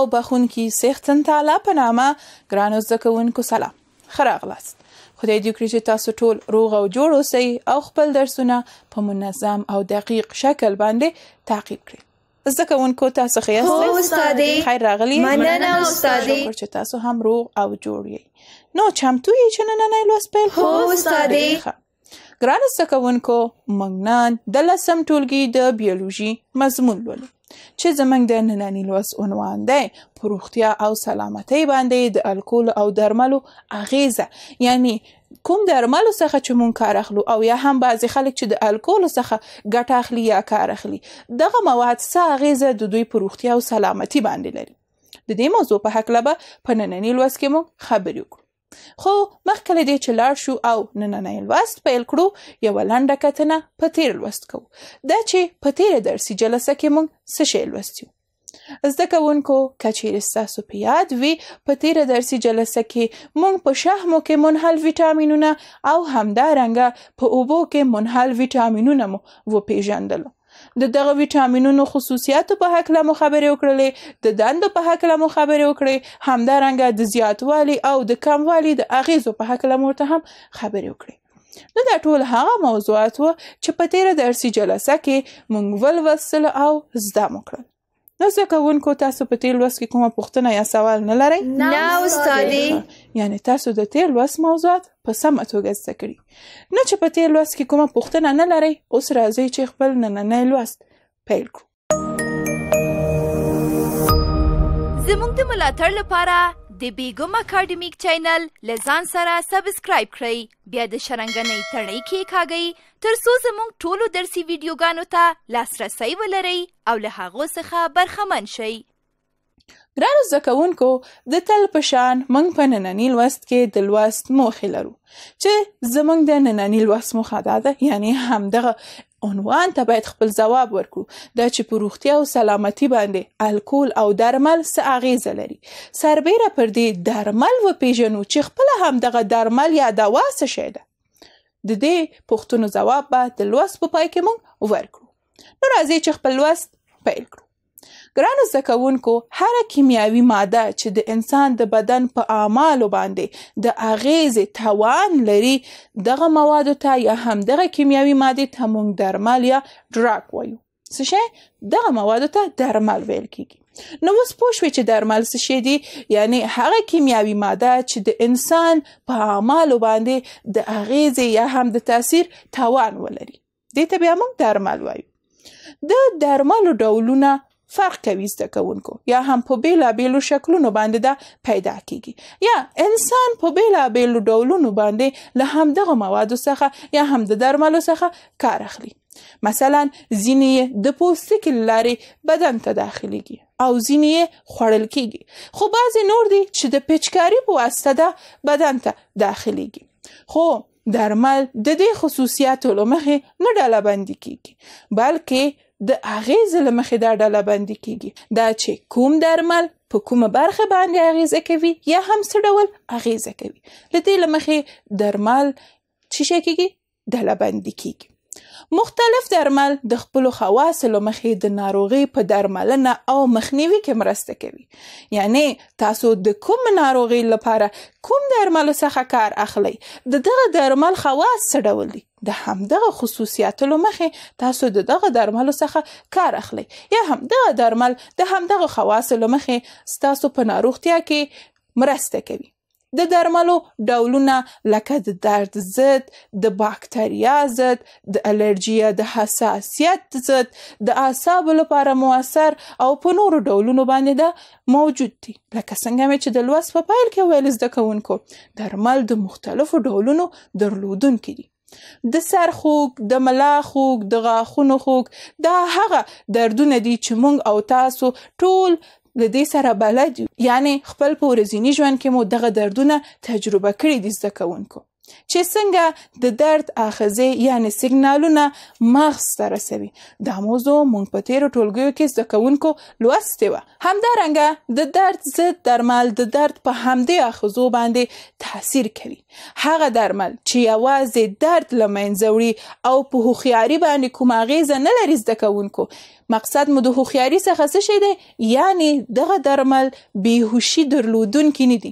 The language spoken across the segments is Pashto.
او بخونکي سیختن تعالی په نامه ګرانو زکوونکو سلام خراغلاست خدای دې کړی چې تاسو ټول روغ او جوړ اوسئ او خپل درسونه په منظم او دقیق شکل باندې تعقیب کړئ زکوونکو تاسو خیر یاست استادې خیر راغلی مننه استادې چې تاسو هم روغ او جوړ یې نو چمتو یې چې نن نه لوس پیل هو استادې ګران زکوونکو موږ نن د لسم ټولګي د بیولوژي مضمون لولو چې زمنګ د نننی لوس عنوان دی پروختیا او سلامتی باندې د الکول او درملو اغیزه یعنی کوم درملو څخه چې مون کار اخلو او یا هم بعضی خلک چې د الکول څخه ګټه اخلي یا کار اخلي دغه مواد څه اغیزه د دوی پروختیا او سلامتی باندې لري د دې موضوع په حق لبه په نننی لوس کې مو خبرې وکړو خو مخکې له دې چې لاړ شو او نننی لوست پیل کړو یوه لنډه کتنه په تیر لوست کوو دا چې په تیر درسي جلسه کې موږ څه شی لوستیو زده کوونکو کچېرې ستاسو په یاد وي په تیره درسي جلسه کې موږ په شحمو کې منحل ویټامینونه او همدارنګه په اوبو کې منحل ویټامینونه مو وپېژندلو د دغه ویټامینونو خصوصیاتو په هکله مو خبرې وکړلې د دندو په هکله مو خبرې وکړې همدارنګه د زیاتوالي او د کموالي د اغیزو په هکله مو ورته هم خبرې وکړې نو دا ټول هغه موضوعات وو چې په تیره درسي جلسه کې موږ ولوستل او زده مو کړل نو زده کوونکو تاسو په تیر لوست کې کومه پوښتنه یا سوال نه لرئ نه استادې یعنی تاسو د تیر لوست موضوعات په سمه توګه زده کړي نو چې په تیر لوست کې کومه پوښتنه نه لرئ اوس راځئ چې خپل نننی لوست پیل کړو زموږ د ملاتړ لپاره د بیګم اکاډمیک چینل لزان سره سبسکرایب کړئ بیا د شرنګنۍ تړۍ کې کاږئ ترڅو زموږ ټولو درسي ویډیوګانو ته لاسرسی ولرئ او له هغو څخه برخمن شئ ګران زده کوونکو د تل په شان موږ په نننی لوست کې د لوست موخې لرو چې زموږ د نننی لوست موخه دا ده یعنی همدغه عنوان ته باید خپل جواب ورکړو دا چې په روغتیا او سلامتی باندې الکول او درمل څه اغیزه لري سربیره پر دې درمل و پیژنو چې خپل همدغه درمل یا دوا څه شي ده د دې پوښتنو ځواب به د لوست په پای کې موږ ورکړو نو راځي چې خپل لوست پیل کړو ګرانو زده کوونکو هر کیمیاوي ماده چې د انسان د بدن په اعمالو باندې د اغیز توان لري دغه مواد ته یا هم دغه کیمیاوي ماده ته مونږ درمل یا ډراګ وایو څه شي دغه مواد ته درمل ویل کیږي نو اوس پوه شوې چې درمل څه شي دي یعنی هغه کیمیاوي ماده چې د انسان په اعمالو باندې د اغیزې یا هم د تاثیر توان ولري دې ته بیا موږ درمل وایو د درملو ډولونه فرق کوي زده کوونکو یا هم په بیلابیلو شکلونو باندې دا پیدا کیږي یا انسان په بیلابیلو ډولونو باندې له همدغه موادو څخه یا هم د درملو څخه کار اخلي مثلا ځینې د پوستکي لارې بدن ته داخليږي او ځینې خړل کیږي خو بعضی نور دي چې د پچکاری په واسطه د بدن ته داخليږي خو درمل د دې خصوصیاتو لمخه نه ډله بندي کیږي بلکې د اغیز لمخې دا ډله بندي کیږي دا چې کوم درمل په کومه برخه باندې اغیز کوي یا هم څه ډول اغیز کوي لته لمخې درمل چې شي کیږي ډله بندي کیږي مختلف درمل د خپلو خواصو له مخې د ناروغي په درملنه او مخنیوي کې مرسته کوي یعنی تاسو د کوم ناروغي لپاره کوم درمل څخه کار اخلي د دغه درمل خواص څه ډول دي د همدغه خصوصیاتو له مخې تاسو د دغه درملو څخه کار اخلي یا همدغه درمل د همدغه خواصو له مخې ستاسو په ناروغتیا کې مرسته کوي د درملو ډولونه لکه د درد ضد د باکتریا ضد د الرژي د حساسیت ضد د اعصابو لپاره موثر او په نورو ډولونو باندې دا موجود دي لکه څنګه مې چې د لوست په پیل کې ویل زده کوونکو درمل د مختلفو ډولونو درلودونکي دي د سر خوږ د ملا خوږ د غاښونو خوږ دا هغه دردونه دي چې مونږ او تاسو ټول له دې سره بلد یعنی خپل په ورځنی ژوند کې مو دغه دردونه تجربه کړی دي زده کوونکو چې څنګه د درد اخزه یعنی سیګنالونه مغز ته رسوي دا موضوع مونږ په تیر ټولګیو کې زده کوونکو لوستي و همدارنګه د درد ضد درمل د درد په همدې اخزو باندې تاثیر کوي هغه درمل چې یوازې درد لمنځوري او په هوخیاري باندې کوم اغیزه نه لري زده کوونکو مقصد مو د هوښیاري څخه څه شي دی یعنی دغه درمل بیهوشي درلودونکي نه دي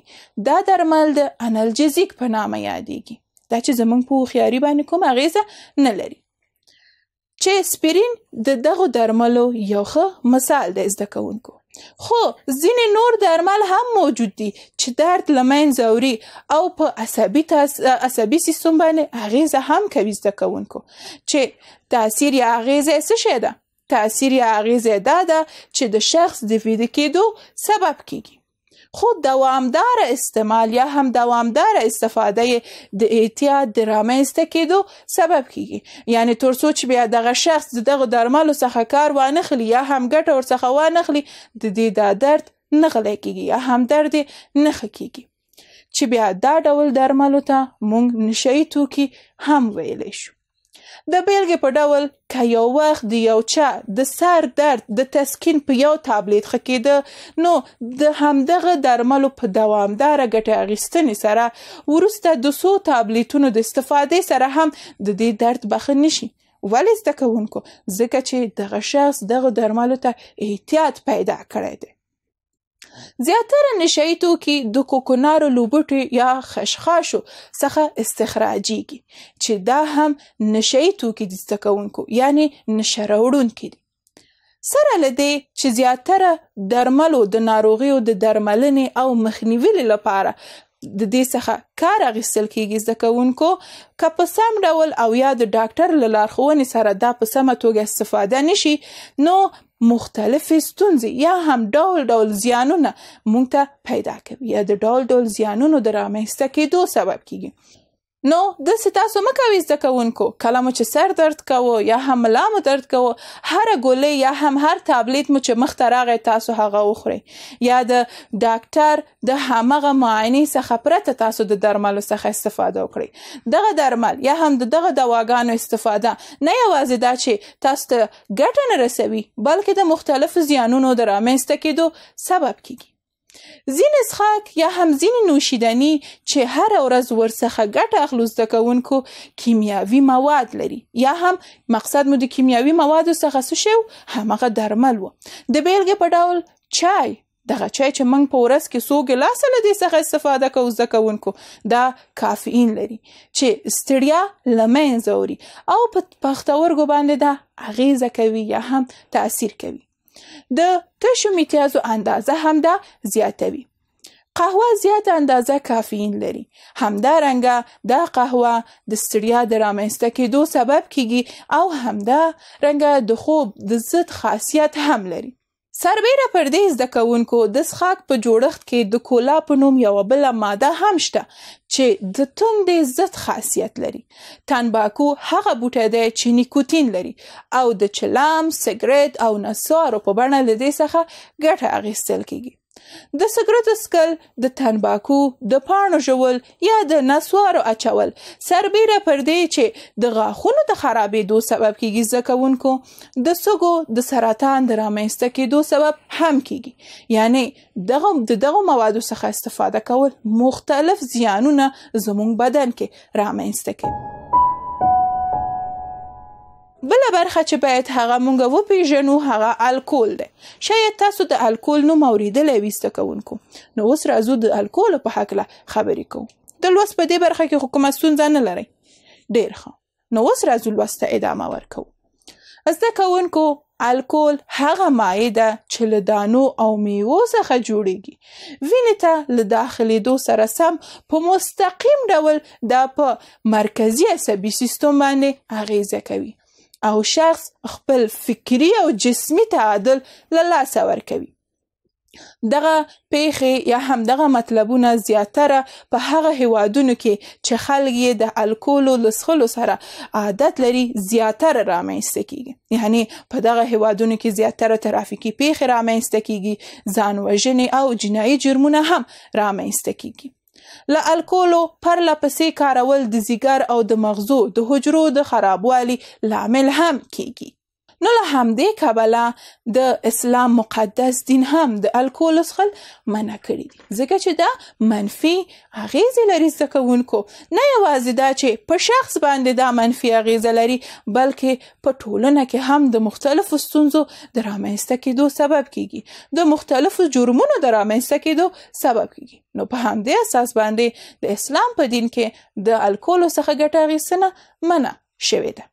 دا درمل د انالجزیک په نامه یادیږي دا چې زمونږ په هوښیاري باندې کوم اغیزه نه لري چې اسپرین د دغه درملو یو ښه مثال دی زده کوونکو خو ځینې نور درمل هم موجود دي چې درد لمنځه اوري او په عصبي تاس عصبي سیستم باندې اغیزه هم کوي زده کوونکو چې تاثیر یا اغیزه څه شی ده تاثیر یا اغیزه دا ده چې د شخص د ویده کېدو سبب کیږي خو دوامدار استعمال یا هم دوامدار استفاده د اعتیاد د رامنځته کېدو سبب کیږي یعنی ترڅو چې بیا دغه شخص دغه درملو څخه کار وانخلي یا هم ګټه ورڅخه وانخلي د دې دا درد نه غلی کیږي یا هم درد نه کیږي چې بیا دا ډول درملو ته مونږ نشئی توکي هم ویلی شو د بیلګې په ډول که یو وخت د یو چا د سر درد د تسکین په یو تابلیت خکېده نو د همدغه درملو په دوامداره ګټه اغېستنې سره ورسته د سو تابلیتونو د استفادې سره هم د دې درد بخ نشي ولې زده کوونکو ځکه چې دغه شخص دغه درملو ته احتیاط پیدا کړی دی زیاتره نشایي توکي د کوکنارو لوبوټو یا خشخاشو څخه استخراجیږي چې دا هم نشایي توکي د زدهکوونکو یعنې نشه راوړونکي دي سره له دې چې زیاتره درملو د ناروغیو د درملنې او مخنیوي لپاره د دې څخه کار اخیستل کیږي ځکهونکو که په سم ډول او یا د ډاکټر لارښوونې سره دا په سمه توګه استفاده نشي نو مختلف ستونزې یا هم ډول ډول زیانونه مونږ ته پیدا کوي یا د ډول ډول زیانونو د رامنځته دو سبب کیږي نو داسې تاسو مه کوئ زده کوونکو کله مو چې سر درد کوو یا هم ملا مو درد کوو هر ګولۍ یا هم هر تابلیت مو چې مخ ته راغی تاسو هغه وخورئ یا د ډاکټر د همغه معاینې څخه پرته تاسو د درملو څخه استفاده وکړئ دغه درمل یا هم دغه دواګانو استفاده نه یوازې دا چې تاسو ته ګټه نه رسوي بلکې د مختلفو زیانونو د رامنځته کېدو سبب کیږي ځینې څښاک یا هم ځینې نوشیدني چې هره ورځ ورڅخه ګټه اخلو زده کوونکو کیمیاوي مواد لري یا هم مقصد مو د کیمیاوي موادو څخه څه شو همغه درمل وو د بیلګې په ډول چای دغه چای چې موږ په ورځ کې څو ګلاس له دې څخه استفاده کوو زده کوونکو دا کافئین لري چې ستړیا لمنځه وړي او په پښتورګو باندې دا اغیزه کوي یا هم تاثیر کوي د تشو میتیازو اندازه همدا زیاتوي قهوه زیات اندازه کافئین لري همدارنګه دا قهوه د ستړیا د رامنځته کېدو سبب کیږي او همدا رنګه د خوب د ضد خاصیت هم لري سربیره پر دې زده کوونکو د څښاک په جوړښت کې د کولا په نوم یو بل ماده هم شته چې د توندې ضد خاصیت لري تنباکو هغه بوټی دی چې نیکوتین لري او د چلم، سګریټ او نسوارو په بڼه له دې څخه ګټه اخیستل کیږي د سګرټو څکل د تنباکو د پاڼو ژول یا د نسوارو اچول سربیره پر دې چې د غاښونو د خرابېدو سبب کیږي ځکهونکو د سګو د سرطان د رامنځته کېدو سبب هم کیږي یعنی دغه د دغه موادو څخه استفاده کول مختلف زیانونه زموږ بدن کې رامنځته کوي بل برخه چې باید هغه مونږ وپیژنو هغه الکول دی شاید تاسو د الکول نوم اوریدلی وي زده کوونکو نو اوس راځو د الکولو په هکله خبرې کوو د لوست په دې برخه کې خو کومه ستونزه نه لرئ ډېر ښه نو اوس راځو لوست ته ادامه ورکوو زده کوونکو الکول هغه مایع ده چې له دانو او میوو څخه جوړیږي وینې ته له داخلېدو سره سم په مستقیم ډول دا په مرکزی عصبي سیستم باندې اغیزه کوي او شخص خپل فکری او جسمی تعادل له لاسه ورکوي دغه پیښې یا هم دغه مطلبونه زیاتره په هغه هیوادونو کې چې خلک یې د الکولو لسخلو سره عادت لري زیاتره رامنځته کیږي یعنی په دغه هیوادونو کې زیاتره ترافیکی پیښې رامنځته کیږي ځان وژنې او جنایي جرمونه هم رامنځته کیږي له الکولو پرله پسې کارول د ځیګر او د مغزو د حجرو د خرابوالي لامل هم کیږي نو له همدې کبله د اسلام مقدس دین هم د الکول څخه منع کړی دی ځکه چې دا منفي اغیز لري زکوونکو نه یوازې دا چې په شخص باندې دا منفي اغیز لري بلکې په ټولنه کې هم د مختلفو ستونزو د رامنځته کېدو سبب کیږي د مختلفو جرمونو د رامنځته کېدو سبب کیږي نو په همدې اساس باندې د اسلام په دین کې د الکول څخه ګټه اخیستنه منع شوې ده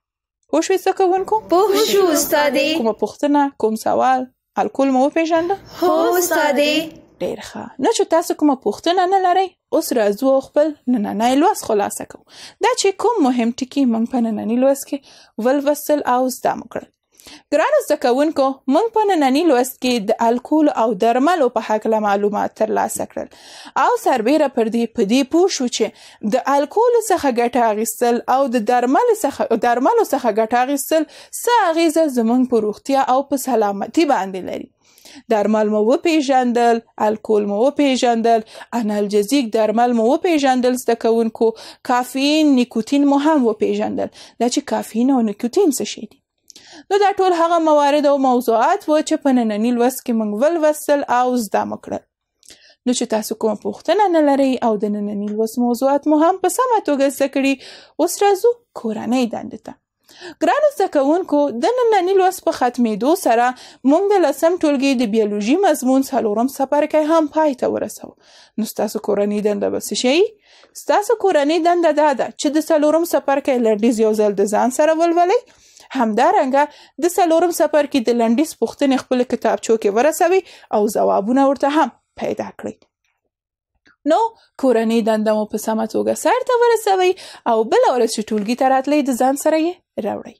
پوه شوې څه کوونکو پوه شو استادې کومه پوښتنه کوم سوال الکول مو وپیژنده هو استادې ډیر ښه نه چې تاسو کومه پوښتنه نه لرئ اوس راځو خپل نننۍ لوست خلاصه کوو دا چې کوم مهم ټکي موږ په نننۍ لوست کې ولوستل او زده کړل ګرانو زده کوونکو موږ په نننی لوست کې د الکول او درملو په هکله معلومات ترلاسه کړل او سربېره پر دې په دې پوه شو چې د الکول څخه ګټه اخیستل او د درملو څخه درملو څخه ګټه اخیستل څه اغیزه زموږ په روغتیا او په سلامتی باندې لري درمل مو وپیژندل الکول مو وپیژندل انالجزیک درمل مو وپیژندل زده کوونکو کافئین نیکوتین مو هم وپیژندل دا چې کافئین او نیکوتین څه شي دي نو دا ټول هغه موارد او موضوعات وو چې په نننی لوست کې موږ ولوستل او زده مو کړل نو چې تاسو کوم پوښتنه نه لرئ او د نننی لوست موضوعات مو هم په سمه توګه زده کړي اوس راځو کورنۍ دندې ته ګرانو زده کوونکو د نننی لوست په ختمېدو سره موږ د لسم ټولګي د بیولوژي مضمون څلورم څپرکی هم پای ته ورسو نو ستاسو کورنۍ دنده به څه شي ستاسو کورنۍ دنده دا ده چې د څلورم څپرکی لنډیز یو ځل د ځان سره ولولئ همدارنګه د سلورم سفر کې د لنډیز پوښتنې خپل کتابچو کې ورسوي او ځوابونه ورته هم پیدا کړئ نو کورنۍ دنده مو په سمه توګه سرته ورسوي او بل ورځ چې ټولګي ته راتلئ د ځان سره یې راوړئ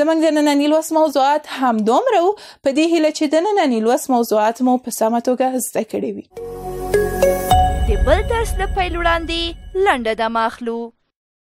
زمونږ د ننني لوست موضوعات همدومره وو په دې هیله چې د ننني لوست موضوعات مو په سمه توګه زده کړي وي د بل درس د پیل وړاندې لنډه د ماخلو